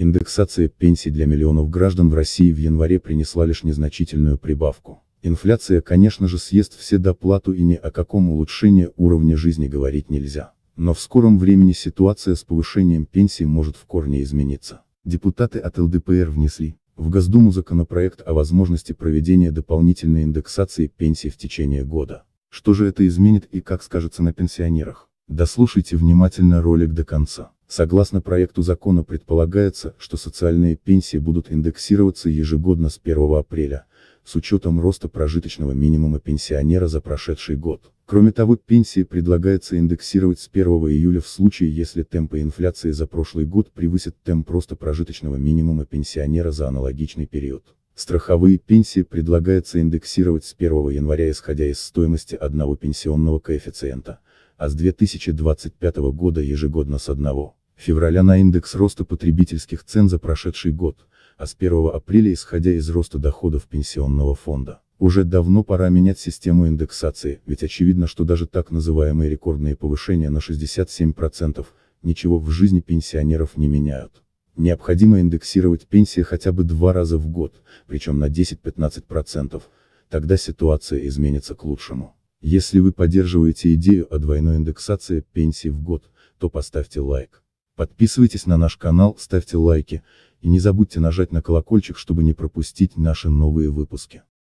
Индексация пенсий для миллионов граждан в России в январе принесла лишь незначительную прибавку. Инфляция, конечно же, съест все доплату и ни о каком улучшении уровня жизни говорить нельзя. Но в скором времени ситуация с повышением пенсий может в корне измениться. Депутаты от ЛДПР внесли в Госдуму законопроект о возможности проведения дополнительной индексации пенсий в течение года. Что же это изменит и как скажется на пенсионерах? Дослушайте внимательно ролик до конца. Согласно проекту закона предполагается, что социальные пенсии будут индексироваться ежегодно с 1 апреля, с учетом роста прожиточного минимума пенсионера за прошедший год. Кроме того, пенсии предлагается индексировать с 1 июля в случае, если темпы инфляции за прошлый год превысят темп роста прожиточного минимума пенсионера за аналогичный период. Страховые пенсии предлагается индексировать с 1 января исходя из стоимости одного пенсионного коэффициента, а с 2025 года ежегодно с одного февраля на индекс роста потребительских цен за прошедший год, а с 1 апреля исходя из роста доходов пенсионного фонда. Уже давно пора менять систему индексации, ведь очевидно, что даже так называемые рекордные повышения на 67% ничего в жизни пенсионеров не меняют. Необходимо индексировать пенсии хотя бы два раза в год, причем на 10-15%, тогда ситуация изменится к лучшему. Если вы поддерживаете идею о двойной индексации пенсий в год, то поставьте лайк. Подписывайтесь на наш канал, ставьте лайки, и не забудьте нажать на колокольчик, чтобы не пропустить наши новые выпуски.